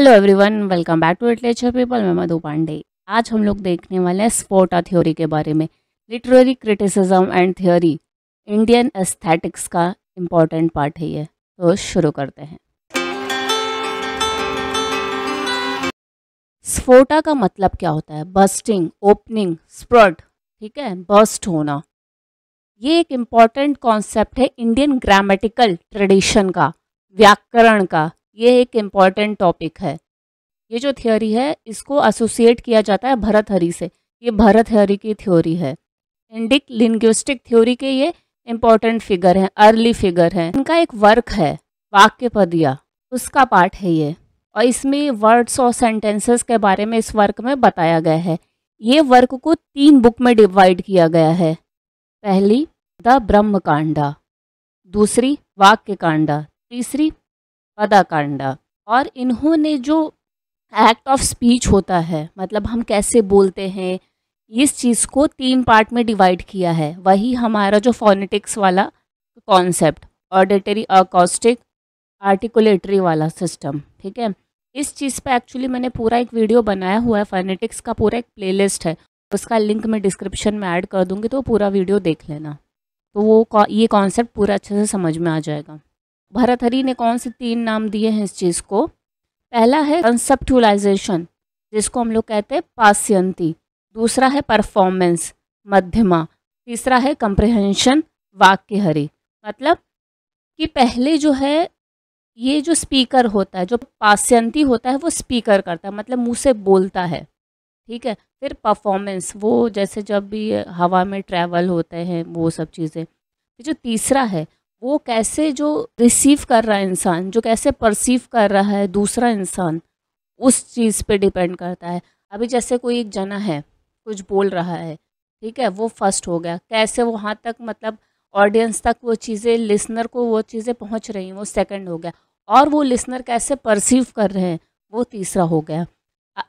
hello everyone welcome back to literature people मैं मधु पांडे आज हम लोग देखने वाले हैं स्पोटा थ्योरी के बारे में literary criticism and theory Indian aesthetics का इम्पॉर्टेंट पार्ट है ये तो शुरू करते हैं स्फोटा का मतलब क्या होता है बस्टिंग ओपनिंग स्प्रट ठीक है बस्ट होना ये एक इम्पॉर्टेंट कॉन्सेप्ट है इंडियन ग्रामेटिकल ट्रेडिशन का व्याकरण का ये एक इम्पॉर्टेंट टॉपिक है ये जो थ्योरी है इसको एसोसिएट किया जाता है भरत हरी से ये भरत हरी की थ्योरी है इंडिक लिंग्विस्टिक थ्योरी के ये इम्पॉर्टेंट फिगर हैं अर्ली फिगर हैं इनका एक वर्क है वाक्य पदिया उसका पार्ट है ये और इसमें वर्ड्स और सेंटेंसेस के बारे में इस वर्क में बताया गया है ये वर्क को तीन बुक में डिवाइड किया गया है पहली द ब्रह्म कांडा दूसरी वाक्य कांडा तीसरी वदाकांड और इन्होंने जो एक्ट ऑफ स्पीच होता है मतलब हम कैसे बोलते हैं इस चीज़ को तीन पार्ट में डिवाइड किया है वही हमारा जो फोनेटिक्स वाला कॉन्सेप्ट ऑडिटरी अकोस्टिक आर्टिकुलेटरी वाला सिस्टम ठीक है इस चीज़ पे एक्चुअली मैंने पूरा एक वीडियो बनाया हुआ है फोनेटिक्स का पूरा एक प्लेलिस्ट है उसका लिंक मैं डिस्क्रिप्शन में ऐड कर दूँगी तो पूरा वीडियो देख लेना तो वो ये कॉन्सेप्ट पूरा अच्छे से समझ में आ जाएगा भरतहरी ने कौन से तीन नाम दिए हैं इस चीज़ को पहला है कंसेप्टुलाइजेशन जिसको हम लोग कहते हैं पास्यंती दूसरा है परफॉर्मेंस मध्यमा तीसरा है कंप्रहेंशन वाक्यहरी मतलब कि पहले जो है ये जो स्पीकर होता है जो पास्यंती होता है वो स्पीकर करता है मतलब मुंह से बोलता है ठीक है फिर परफॉर्मेंस वो जैसे जब भी हवा में ट्रैवल होते हैं वो सब चीज़ें जो तीसरा है वो कैसे जो रिसीव कर रहा है इंसान जो कैसे परसीव कर रहा है दूसरा इंसान उस चीज़ पे डिपेंड करता है अभी जैसे कोई एक जना है कुछ बोल रहा है ठीक है वो फर्स्ट हो गया कैसे वहाँ तक मतलब ऑडियंस तक वो चीज़ें लिसनर को वो चीज़ें पहुँच रही हैं वो सेकंड हो गया और वो लिसनर कैसे परसीव कर रहे हैं वो तीसरा हो गया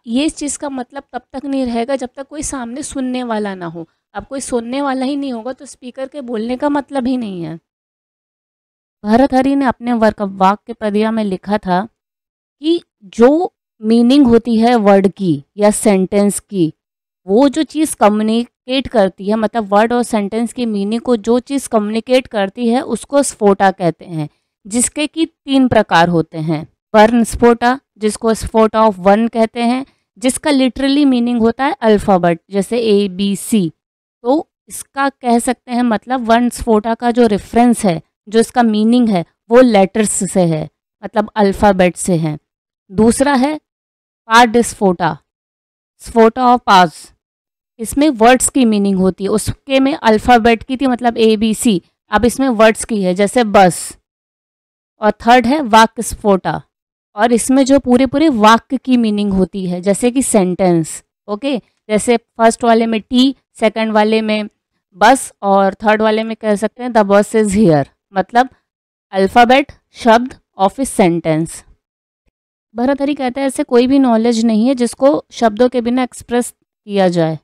ये चीज़ का मतलब तब तक नहीं रहेगा जब तक कोई सामने सुनने वाला ना हो अब कोई सुनने वाला ही नहीं होगा तो स्पीकर के बोलने का मतलब ही नहीं है भरत हरी ने अपने वर्क वाक के प्रदिया में लिखा था कि जो मीनिंग होती है वर्ड की या सेंटेंस की वो जो चीज़ कम्युनिकेट करती है मतलब वर्ड और सेंटेंस की मीनिंग को जो चीज़ कम्युनिकेट करती है उसको स्फोटा कहते हैं जिसके कि तीन प्रकार होते हैं वर्ण स्फोटा जिसको स्फोटा ऑफ वर्ण कहते हैं जिसका लिटरली मीनिंग होता है अल्फ़ाबेट जैसे ए बी सी तो इसका कह सकते हैं मतलब वर्ण स्फोटा का जो रेफरेंस है जो इसका मीनिंग है वो लेटर्स से है मतलब अल्फ़ाबेट से है दूसरा है पार्डिस्फोटा स्फोटा ऑफ पाज इसमें वर्ड्स की मीनिंग होती है उसके में अल्फ़ाबेट की थी मतलब ए बी सी अब इसमें वर्ड्स की है जैसे बस और थर्ड है वाक स्फोटा और इसमें जो पूरे पूरे वाक्य की मीनिंग होती है जैसे कि सेंटेंस ओके जैसे फर्स्ट वाले में टी सेकंड वाले में बस और थर्ड वाले में कह सकते हैं द बस इज़ हियर मतलब अल्फ़ाबेट शब्द ऑफिस सेंटेंस भरतहरी कहता है ऐसे कोई भी नॉलेज नहीं है जिसको शब्दों के बिना एक्सप्रेस किया जाए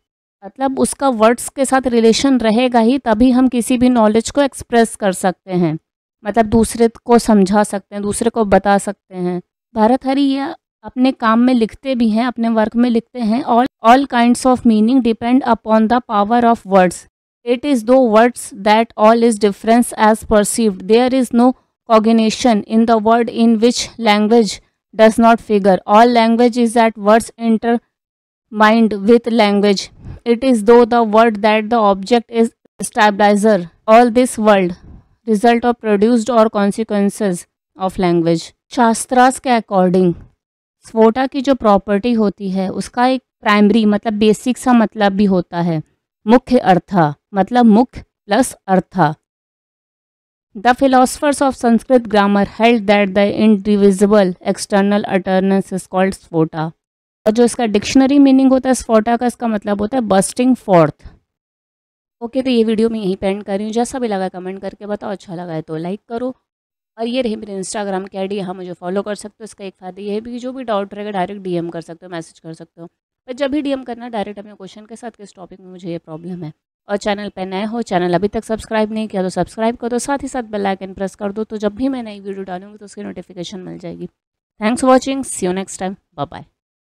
मतलब उसका वर्ड्स के साथ रिलेशन रहेगा ही तभी हम किसी भी नॉलेज को एक्सप्रेस कर सकते हैं मतलब दूसरे को समझा सकते हैं दूसरे को बता सकते हैं भरतहरी यह अपने काम में लिखते भी हैं अपने वर्क में लिखते हैं all all kind of meaning depend upon the power of words it is though words that all is difference as perceived there is no cognition in the word in which language does not figure all language is that words enter mind with language it is though the word that the object is stabilizer all this world result of produced or consequences of language shastras ke according स्वोटा ki jo property hoti hai uska ek primary matlab basic sa matlab bhi hota hai मुख्य अर्था मतलब मुख्य plus अर्था the philosophers of Sanskrit grammar held that the indivisible external utterance is called स्फोटा और जो इसका डिक्शनरी मीनिंग होता है स्फोटा का इसका मतलब होता है बस्टिंग फोर्थ ओके तो ये वीडियो मैं यहीं पेंड कर रही हूँ जैसा भी लगा कमेंट करके बताओ अच्छा लगा है तो लाइक करो और ये रही मेरे इंस्टाग्राम की आईडी यहाँ मुझे फॉलो कर सकते हो इसका एक फ़ायदा ये है भी जो भी डाउट रहेगा डायरेक्ट डीएम कर सकते हो मैसेज कर सकते हो पर जब भी डीएम करना डायरेक्ट अपने क्वेश्चन के साथ किस टॉपिक में मुझे ये प्रॉब्लम है और चैनल पर नए हो चैनल अभी तक सब्सक्राइब नहीं किया तो सब्सक्राइब कर दो साथ ही साथ बेल आइकन प्रेस कर दो तो जब भी मैं नई वीडियो डालूंगी तो उसकी नोटिफिकेशन मिल जाएगी thanks for watching see you next time bye bye